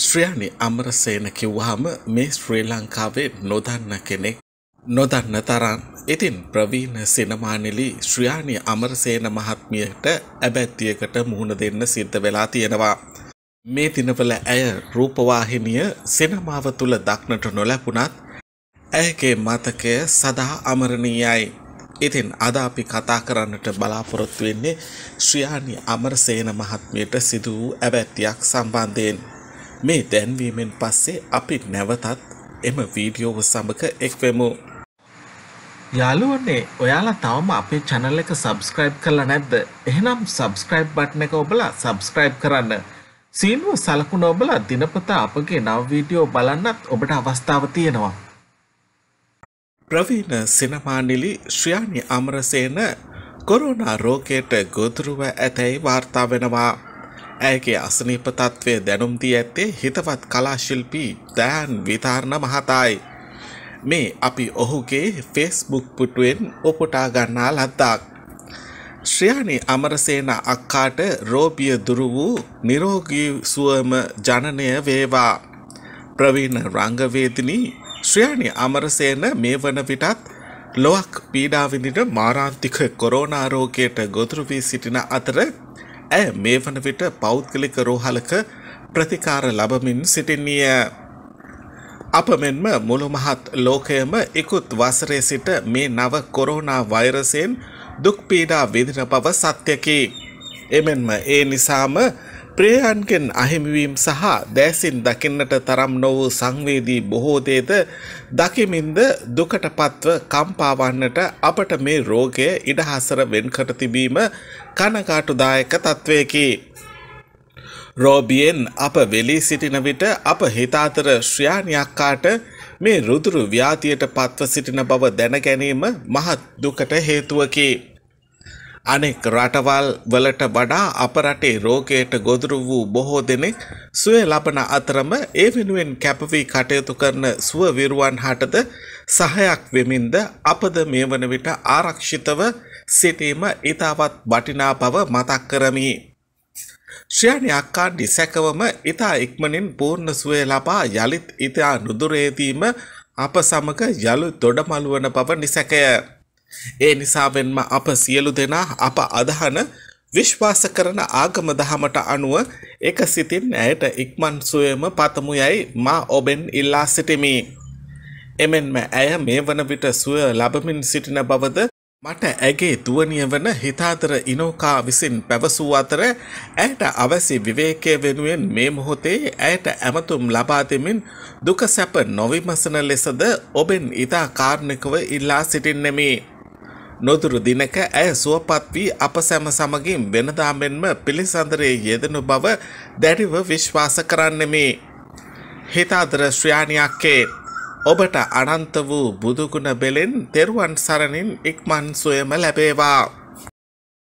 ශ්‍රියානි අමරසේන කිව්වහම මේ ශ්‍රී ලංකාවේ නොදන්න කෙනෙක් නොදන්න තරන් ඉතින් ප්‍රවීණ සිනමානිලි ශ්‍රියානි අමරසේන මහත්මියට ඇබැත්තියකට මුහුණ දෙන්න සිද්ධ වෙලා තියෙනවා. මේ තිනවල ඇය රූපවාහිනිය සිනමාව තුළ දක්නට නොලැපුණත් ඇයගේ මතකය සදා අමරණීයයි. ඉතින් අද අපි කතා කරන්නට බලාපොරොත්තු වෙන්නේ ශ්‍රියානි අමරසේන මහත්මියට සිදු වූ ඇබැත්තියක් සම්බන්ධයෙන්. මේ දැන්වීමෙන් පස්සේ අපි නැවතත් එම වීඩියෝව සමඟ එක්වෙමු. යාලුවනේ ඔයාලා තවම අපේ චැනල් එක සබස්ක්‍රයිබ් කරලා නැද්ද එහෙනම් සබස්ක්‍රයිබ් බට්න එක ඔබලා සබස්ක්‍රයිබ් කරන්න. සීනුව සලකුණ ඔබලා දිනපතා අපගේ නව වීඩියෝ බලන්නත් ඔබට අවස්ථාව තියෙනවා. ප්‍රවීණ සිනමානිලි ශ්‍රියානි අමරසේන කොරුණා රෝකයට ගොදුරුව ඇතැයි වාර්තා වෙනවා. ඇගේ අසනීපතත්වය දැනුම්දී ඇත්තේ හිතවත් කලාශිල්පී දෑන් විතාරණ මහතායි. මේ අපි ඔහුගේ ෆෙස්බුක් පුටුවෙන් ඔපොටා ගන්නා ලද්දාක්. ශ්‍රයාණි අමරසේන අක්කාට රෝපිය දුරු වූ නිරෝගී සුවම ජනනය වේවා. ප්‍රවීණ රංගවේදිනී ශ්‍රයාණි අමරසේන මේ වන විටත් ලොවක් පීඩාවිඳිට මාරාන්තික කොරෝනාරෝගයට ගොතුරු වී සිටින අතර ඇය මේ වන විට පෞද්ගලික රෝහලක ප්‍රතිකාර ලබමින් සිටින්නේය. අප මෙන්ම මුළු මහත් ලෝකයම ඉකුත් වසරේ සිට මේ නව කොරෝනා වෛරසයෙන් දුක්පීඩා විදින බව සත්‍යකි. එමෙන්ම ඒ නිසාම ප්‍රේයන්ගෙන් අහිමිවීම් සහ දෑසින් දකින්නට තරම් නොවූ සංවේදී බොහෝදේද දකිමින්ද දුකට පත්ව කම්පාවන්නට අපට මේ රෝගය ඉඩහසර වෙන්කට තිබීම කනකාටුදායක තත්ත්වයකි. රෝබියෙන් අප වෙලී සිටින විට අප හිතාතර ශ්‍රයාණයක්කාට මේ රුදුරු ව්‍යාතියට පත්ව සිටින බව දැනගැනීම මහත් දුකට හේතුවකි. අනෙක් රටවල් වලට වඩා අප රටේ රෝගයට ගොදුරු වූ බොහෝ දෙනෙක් සුවය ලබන අතරම ඒ වෙනුවෙන් කැපවී කටයුතු කරන සුව විරුවන් හටද සහයක් වෙමින්ද අපද මේ වන විට ආරක්ෂිතව සිටීම ඉතාවත් වටිනා බව මතක් කරමි. ශ්‍රයණි අක්කාණ්ඩි සැකවම ඉතා ඉක්මනින් පූර්ණ සුවය ලබා යළිත් ඉතා නුදුරේදීම අප සමග යළු දොඩමළුවන බව නිසැකය. ඒ නිසාවෙන්ම අප සියලු දෙනා අප අදහන විශ්වාස කරන ආගම දහමට අනුව එක සිතින් ඇයට ඉක්මන් සුවයම පතමු යයි මා ඔබෙන් ඉල්ලා සිටිමි. එමෙන්ම ඇය මේ වන විට සුව ලබමින් සිටින බවද මට ඇගේ දුවනිය වන හිතාතර ඉනෝකා විසින් පැවසූ අතර ඇයට අවැසි විවේකය වෙනුවෙන් මේ මොහොතේ ඇයට ඇමතුම් ලබාතිමින් දුක සැප නොවිමසන ලෙසද ඔබෙන් ඉතා කාර්ණිකව ඉල්ලා සිටින්නෙමේ. නොදුරු දිනක ඇය සුවපත් වී අප සැම සමගින් වෙනදා මෙන්ම පිළිසඳරේ යෙදෙනු බව දැඩිව විශ්වාස කරන්නෙමි. හිතාදර ශ්‍රයාණයක්කේ ඔබට අනන්ත වූ බුදුගුණ බෙලෙන් තෙරුවන් සරණින් ඉක්මන් සොයම ලැබේවා.